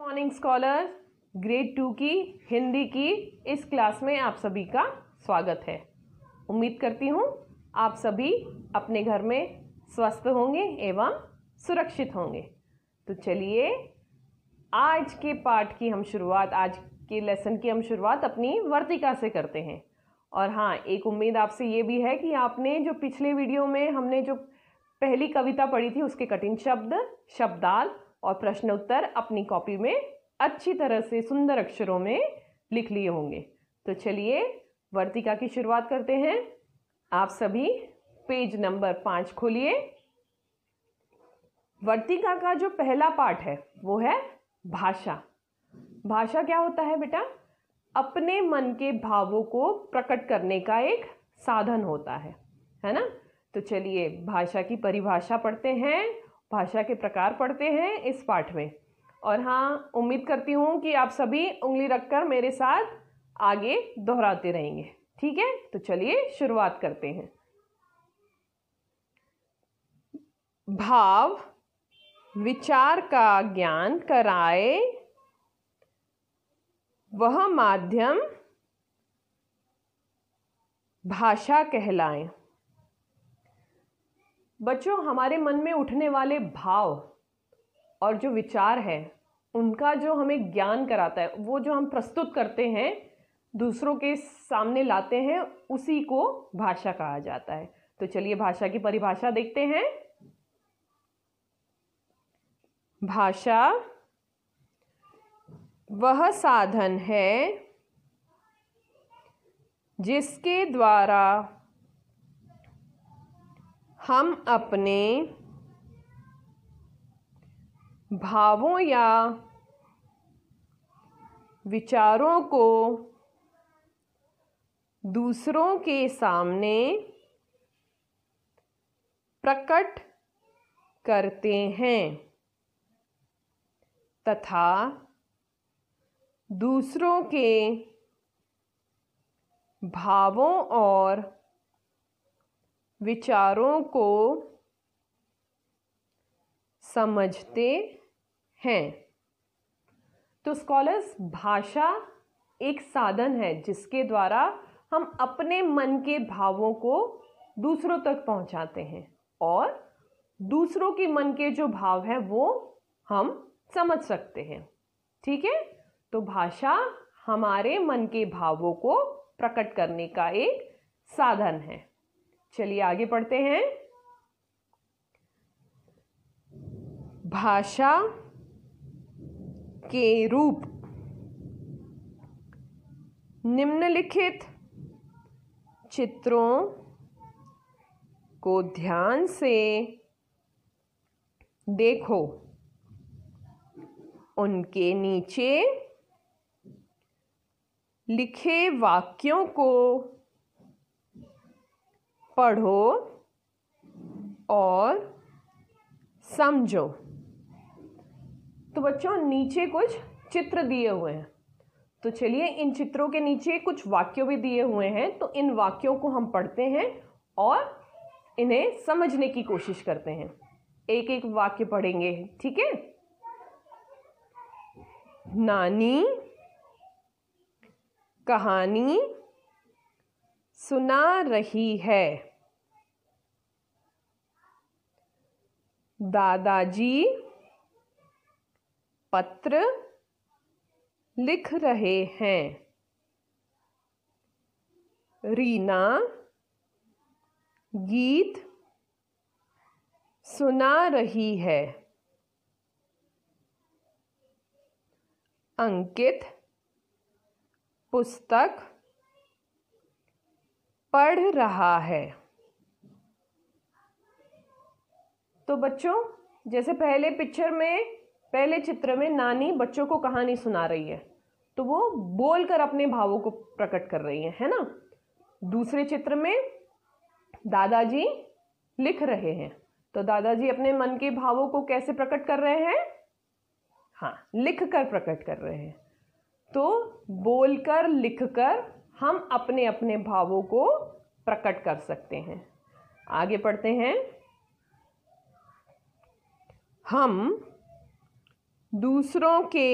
morning scholar grade two की हिंदी की इस क्लास में आप सभी का स्वागत है उम्मीद करती हूँ आप सभी अपने घर में स्वस्थ होंगे एवं सुरक्षित होंगे तो चलिए आज के पाठ की हम शुरुआत आज के लेसन की हम शुरुआत अपनी वर्तिका से करते हैं और हाँ एक उम्मीद आपसे ये भी है कि आपने जो पिछले वीडियो में हमने जो पहली कविता पढ़ी थी उसके कठिन शब्द शब्दार्थ और उत्तर अपनी कॉपी में अच्छी तरह से सुंदर अक्षरों में लिख लिए होंगे तो चलिए वर्तिका की शुरुआत करते हैं आप सभी पेज नंबर पाँच खोलिए वर्तिका का जो पहला पार्ट है वो है भाषा भाषा क्या होता है बेटा अपने मन के भावों को प्रकट करने का एक साधन होता है है ना तो चलिए भाषा की परिभाषा पढ़ते हैं भाषा के प्रकार पढ़ते हैं इस पाठ में और हाँ उम्मीद करती हूँ कि आप सभी उंगली रखकर मेरे साथ आगे दोहराते रहेंगे ठीक है तो चलिए शुरुआत करते हैं भाव विचार का ज्ञान कराए वह माध्यम भाषा कहलाएं बच्चों हमारे मन में उठने वाले भाव और जो विचार है उनका जो हमें ज्ञान कराता है वो जो हम प्रस्तुत करते हैं दूसरों के सामने लाते हैं उसी को भाषा कहा जाता है तो चलिए भाषा की परिभाषा देखते हैं भाषा वह साधन है जिसके द्वारा हम अपने भावों या विचारों को दूसरों के सामने प्रकट करते हैं तथा दूसरों के भावों और विचारों को समझते हैं तो स्कॉलर्स भाषा एक साधन है जिसके द्वारा हम अपने मन के भावों को दूसरों तक पहुंचाते हैं और दूसरों के मन के जो भाव हैं वो हम समझ सकते हैं ठीक है तो भाषा हमारे मन के भावों को प्रकट करने का एक साधन है चलिए आगे पढ़ते हैं भाषा के रूप निम्नलिखित चित्रों को ध्यान से देखो उनके नीचे लिखे वाक्यों को पढ़ो और समझो तो बच्चों नीचे कुछ चित्र दिए हुए हैं तो चलिए इन चित्रों के नीचे कुछ वाक्यों भी दिए हुए हैं तो इन वाक्यों को हम पढ़ते हैं और इन्हें समझने की कोशिश करते हैं एक एक वाक्य पढ़ेंगे ठीक है नानी कहानी सुना रही है दादाजी पत्र लिख रहे हैं रीना गीत सुना रही है अंकित पुस्तक पढ़ रहा है तो बच्चों जैसे पहले पिक्चर में पहले चित्र में नानी बच्चों को कहानी सुना रही है तो वो बोलकर अपने भावों को प्रकट कर रही है है ना दूसरे चित्र में दादाजी लिख रहे हैं तो दादाजी अपने मन के भावों को कैसे प्रकट कर रहे हैं हाँ लिख कर प्रकट कर रहे हैं तो बोलकर लिखकर हम अपने अपने भावों को प्रकट कर सकते हैं आगे पढ़ते हैं हम दूसरों के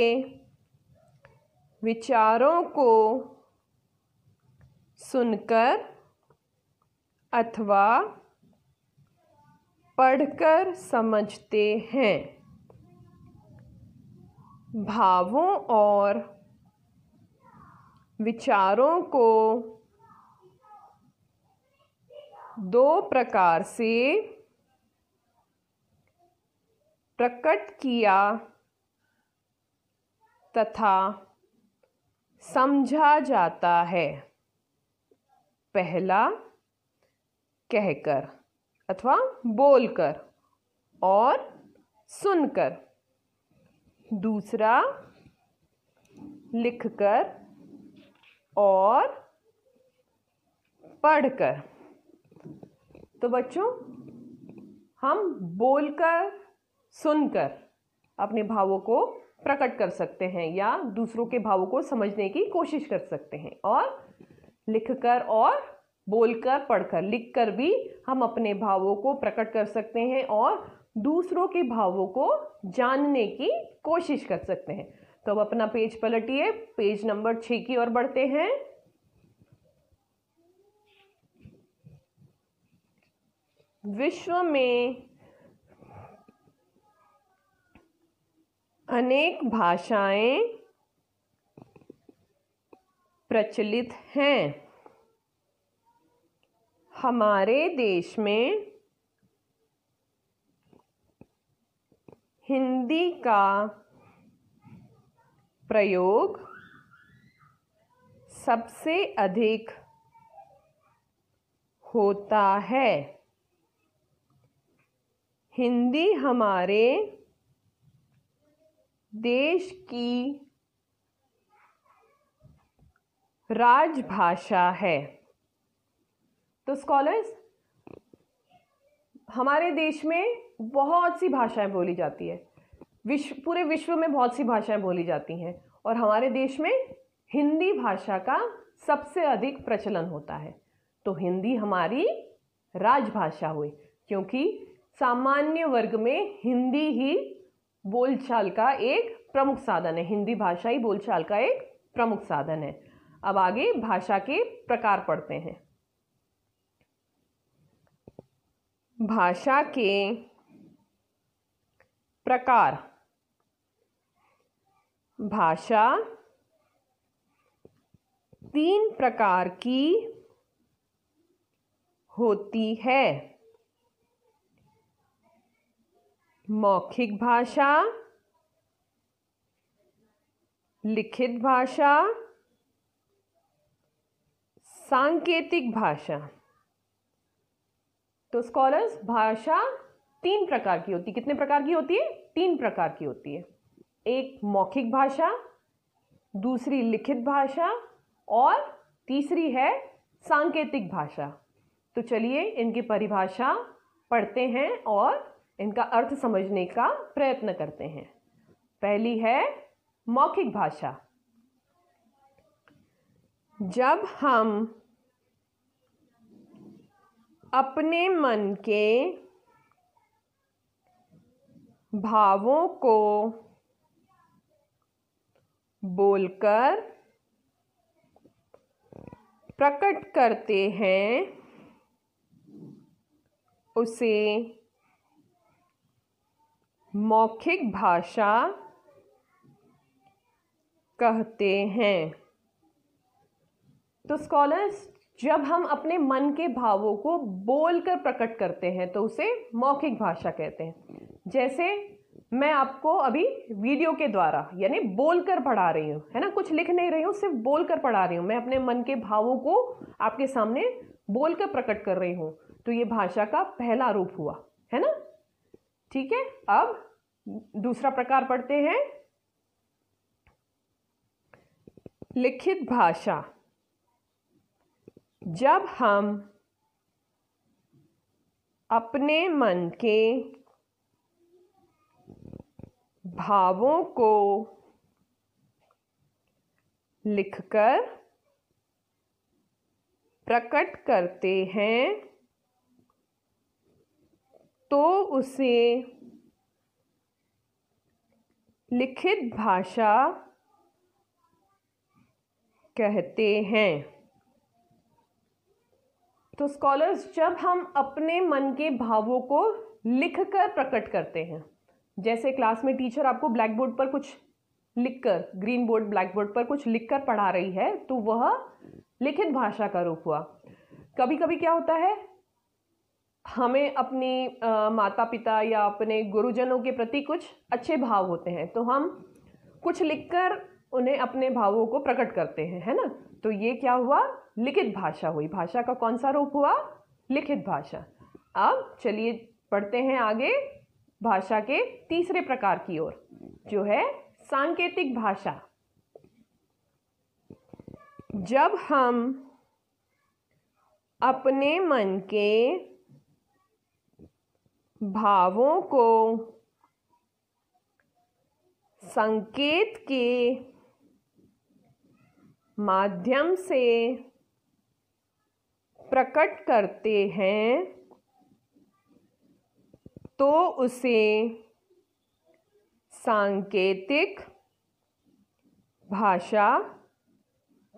विचारों को सुनकर अथवा पढ़कर समझते हैं भावों और विचारों को दो प्रकार से प्रकट किया तथा समझा जाता है पहला कहकर अथवा बोलकर और सुनकर दूसरा लिखकर और पढ़कर तो बच्चों हम बोलकर सुनकर अपने भावों को प्रकट कर सकते हैं या दूसरों के भावों को समझने की कोशिश कर सकते हैं और लिखकर और बोलकर पढ़कर लिखकर भी हम अपने भावों को प्रकट कर सकते हैं और दूसरों के भावों को जानने की कोशिश कर सकते हैं तो अब अपना पेज पलटिए पेज नंबर छ की ओर बढ़ते हैं विश्व में अनेक भाषाएं प्रचलित हैं हमारे देश में हिंदी का प्रयोग सबसे अधिक होता है हिंदी हमारे देश की राजभाषा है तो स्कॉलर्स हमारे देश में बहुत सी भाषाएं बोली जाती है विश्व पूरे विश्व में बहुत सी भाषाएं बोली जाती हैं और हमारे देश में हिंदी भाषा का सबसे अधिक प्रचलन होता है तो हिंदी हमारी राजभाषा हुई क्योंकि सामान्य वर्ग में हिंदी ही बोलचाल का एक प्रमुख साधन है हिंदी भाषा ही बोलचाल का एक प्रमुख साधन है अब आगे भाषा के प्रकार पढ़ते हैं भाषा के प्रकार भाषा तीन प्रकार की होती है मौखिक भाषा लिखित भाषा सांकेतिक भाषा तो स्कॉलर्स भाषा तीन प्रकार की होती है कितने प्रकार की होती है तीन प्रकार की होती है एक मौखिक भाषा दूसरी लिखित भाषा और तीसरी है सांकेतिक भाषा तो चलिए इनकी परिभाषा पढ़ते हैं और इनका अर्थ समझने का प्रयत्न करते हैं पहली है मौखिक भाषा जब हम अपने मन के भावों को बोलकर प्रकट करते हैं उसे मौखिक भाषा कहते हैं तो स्कॉलर्स जब हम अपने मन के भावों को बोलकर प्रकट करते हैं तो उसे मौखिक भाषा कहते हैं जैसे मैं आपको अभी वीडियो के द्वारा यानी बोलकर पढ़ा रही हूँ है ना कुछ लिख नहीं रही हूँ सिर्फ बोलकर पढ़ा रही हूँ मैं अपने मन के भावों को आपके सामने बोलकर प्रकट कर रही हूँ तो ये भाषा का पहला रूप हुआ है ना ठीक है अब दूसरा प्रकार पढ़ते हैं लिखित भाषा जब हम अपने मन के भावों को लिखकर प्रकट करते हैं तो उसे लिखित भाषा कहते हैं तो स्कॉलर्स जब हम अपने मन के भावों को लिखकर प्रकट करते हैं जैसे क्लास में टीचर आपको ब्लैक बोर्ड पर कुछ लिखकर ग्रीन बोर्ड ब्लैक बोर्ड पर कुछ लिखकर पढ़ा रही है तो वह लिखित भाषा का रूप हुआ कभी कभी क्या होता है हमें अपनी आ, माता पिता या अपने गुरुजनों के प्रति कुछ अच्छे भाव होते हैं तो हम कुछ लिखकर उन्हें अपने भावों को प्रकट करते हैं है ना तो ये क्या हुआ लिखित भाषा हुई भाषा का कौन सा रूप हुआ लिखित भाषा अब चलिए पढ़ते हैं आगे भाषा के तीसरे प्रकार की ओर जो है सांकेतिक भाषा जब हम अपने मन के भावों को संकेत के माध्यम से प्रकट करते हैं तो उसे सांकेतिक भाषा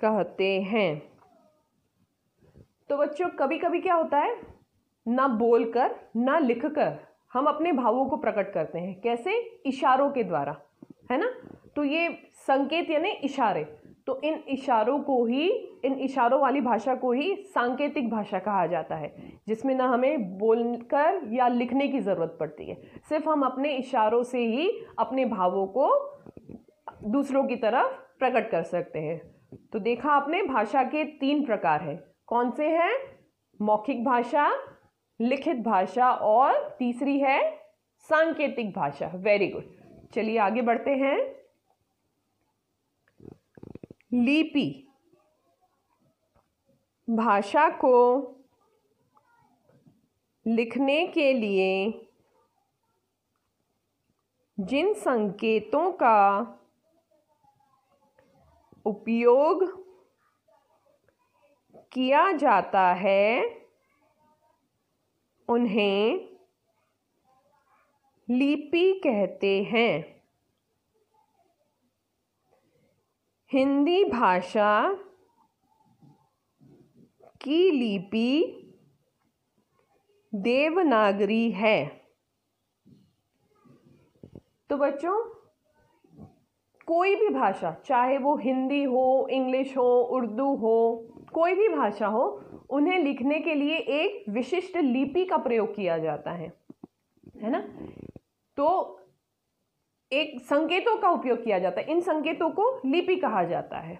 कहते हैं तो बच्चों कभी कभी क्या होता है ना बोलकर ना लिखकर हम अपने भावों को प्रकट करते हैं कैसे इशारों के द्वारा है ना तो ये संकेत यानी इशारे तो इन इशारों को ही इन इशारों वाली भाषा को ही सांकेतिक भाषा कहा जाता है जिसमें ना हमें बोलकर या लिखने की ज़रूरत पड़ती है सिर्फ हम अपने इशारों से ही अपने भावों को दूसरों की तरफ प्रकट कर सकते हैं तो देखा आपने भाषा के तीन प्रकार हैं कौन से हैं मौखिक भाषा लिखित भाषा और तीसरी है सांकेतिक भाषा वेरी गुड चलिए आगे बढ़ते हैं लिपि भाषा को लिखने के लिए जिन संकेतों का उपयोग किया जाता है उन्हें लिपि कहते हैं हिंदी भाषा की लिपि देवनागरी है तो बच्चों कोई भी भाषा चाहे वो हिंदी हो इंग्लिश हो उर्दू हो कोई भी भाषा हो उन्हें लिखने के लिए एक विशिष्ट लिपि का प्रयोग किया जाता है है ना तो एक संकेतों का उपयोग किया जाता है इन संकेतों को लिपि कहा जाता है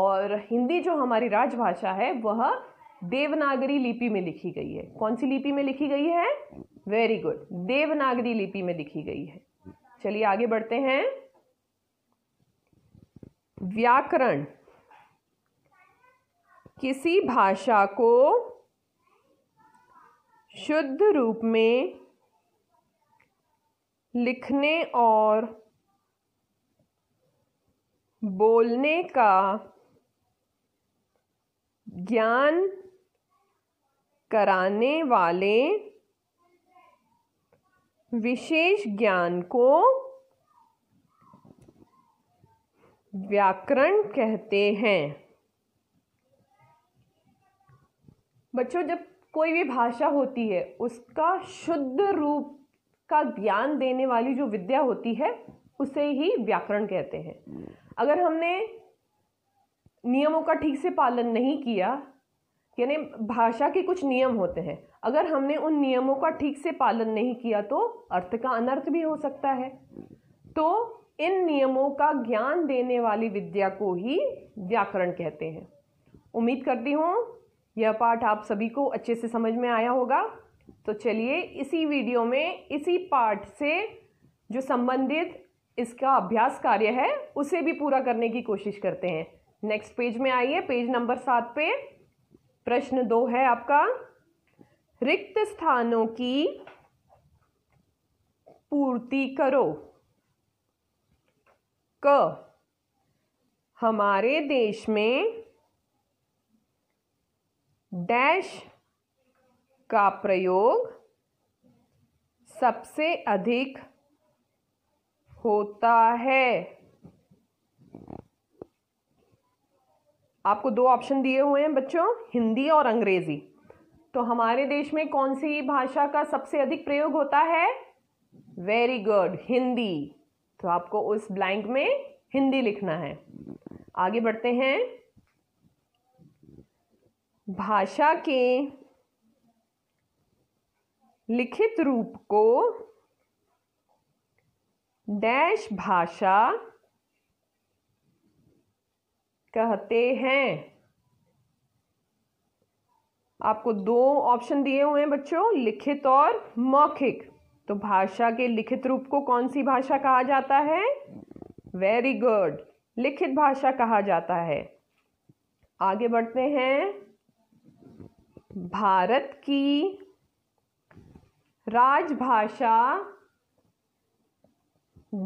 और हिंदी जो हमारी राजभाषा है वह देवनागरी लिपि में लिखी गई है कौन सी लिपि में लिखी गई है वेरी गुड देवनागरी लिपि में लिखी गई है चलिए आगे बढ़ते हैं व्याकरण किसी भाषा को शुद्ध रूप में लिखने और बोलने का ज्ञान कराने वाले विशेष ज्ञान को व्याकरण कहते हैं बच्चों जब कोई भी भाषा होती है उसका शुद्ध रूप का ज्ञान देने वाली जो विद्या होती है उसे ही व्याकरण कहते हैं अगर हमने नियमों का ठीक से पालन नहीं किया यानी भाषा के कुछ नियम होते हैं अगर हमने उन नियमों का ठीक से पालन नहीं किया तो अर्थ का अनर्थ भी हो सकता है तो इन नियमों का ज्ञान देने वाली विद्या को ही व्याकरण कहते हैं उम्मीद करती हूँ यह पाठ आप सभी को अच्छे से समझ में आया होगा तो चलिए इसी वीडियो में इसी पार्ट से जो संबंधित इसका अभ्यास कार्य है उसे भी पूरा करने की कोशिश करते हैं नेक्स्ट पेज में आइए पेज नंबर सात पे प्रश्न दो है आपका रिक्त स्थानों की पूर्ति करो क हमारे देश में डैश का प्रयोग सबसे अधिक होता है आपको दो ऑप्शन दिए हुए हैं बच्चों हिंदी और अंग्रेजी तो हमारे देश में कौन सी भाषा का सबसे अधिक प्रयोग होता है वेरी गुड हिंदी तो आपको उस ब्लैंक में हिंदी लिखना है आगे बढ़ते हैं भाषा के लिखित रूप को डैश भाषा कहते हैं आपको दो ऑप्शन दिए हुए हैं बच्चों लिखित और मौखिक तो भाषा के लिखित रूप को कौन सी भाषा कहा जाता है वेरी गुड लिखित भाषा कहा जाता है आगे बढ़ते हैं भारत की राजभाषा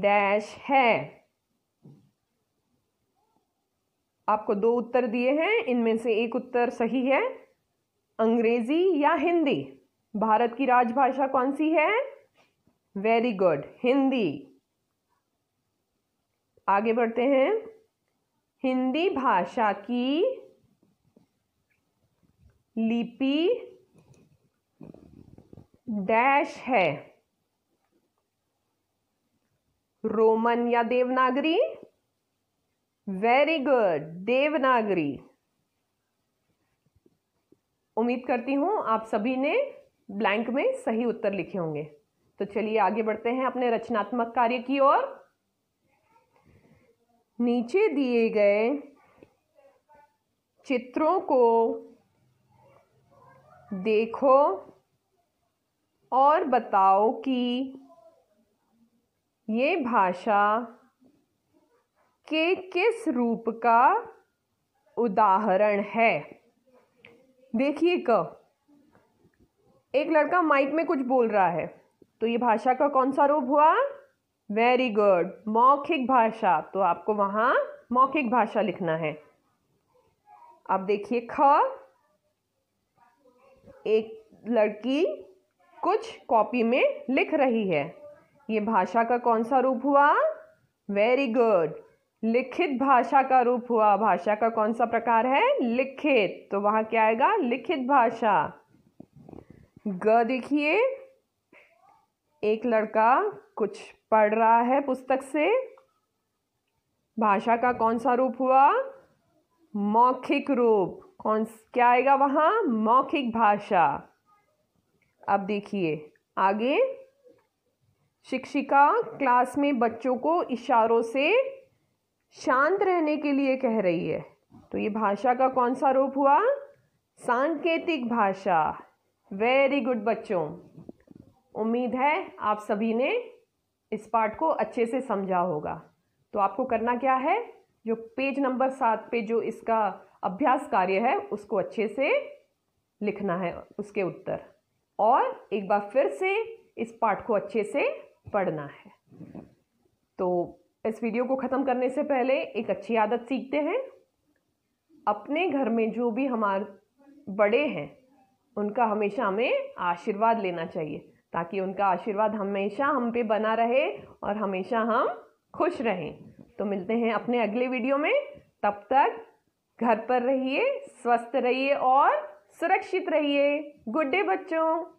डैश है आपको दो उत्तर दिए हैं इनमें से एक उत्तर सही है अंग्रेजी या हिंदी भारत की राजभाषा कौन सी है वेरी गुड हिंदी आगे बढ़ते हैं हिंदी भाषा की लिपि डैश है रोमन या देवनागरी वेरी गुड देवनागरी उम्मीद करती हूं आप सभी ने ब्लैंक में सही उत्तर लिखे होंगे तो चलिए आगे बढ़ते हैं अपने रचनात्मक कार्य की ओर नीचे दिए गए चित्रों को देखो और बताओ कि ये भाषा के किस रूप का उदाहरण है देखिए क एक लड़का माइक में कुछ बोल रहा है तो ये भाषा का कौन सा रूप हुआ वेरी गुड मौखिक भाषा तो आपको वहाँ मौखिक भाषा लिखना है अब देखिए ख एक लड़की कुछ कॉपी में लिख रही है ये भाषा का कौन सा रूप हुआ वेरी गुड लिखित भाषा का रूप हुआ भाषा का कौन सा प्रकार है लिखित तो वहां क्या आएगा लिखित भाषा ग देखिए एक लड़का कुछ पढ़ रहा है पुस्तक से भाषा का कौन सा रूप हुआ मौखिक रूप कौन क्या आएगा वहां मौखिक भाषा अब देखिए आगे शिक्षिका क्लास में बच्चों को इशारों से शांत रहने के लिए कह रही है तो ये भाषा का कौन सा रूप हुआ सांकेतिक भाषा वेरी गुड बच्चों उम्मीद है आप सभी ने इस पार्ट को अच्छे से समझा होगा तो आपको करना क्या है जो पेज नंबर सात पे जो इसका अभ्यास कार्य है उसको अच्छे से लिखना है उसके उत्तर और एक बार फिर से इस पाठ को अच्छे से पढ़ना है तो इस वीडियो को ख़त्म करने से पहले एक अच्छी आदत सीखते हैं अपने घर में जो भी हमारे बड़े हैं उनका हमेशा हमें आशीर्वाद लेना चाहिए ताकि उनका आशीर्वाद हमेशा हम पे बना रहे और हमेशा हम खुश रहें तो मिलते हैं अपने अगले वीडियो में तब तक घर पर रहिए स्वस्थ रहिए और सुरक्षित रहिए गुड डे बच्चों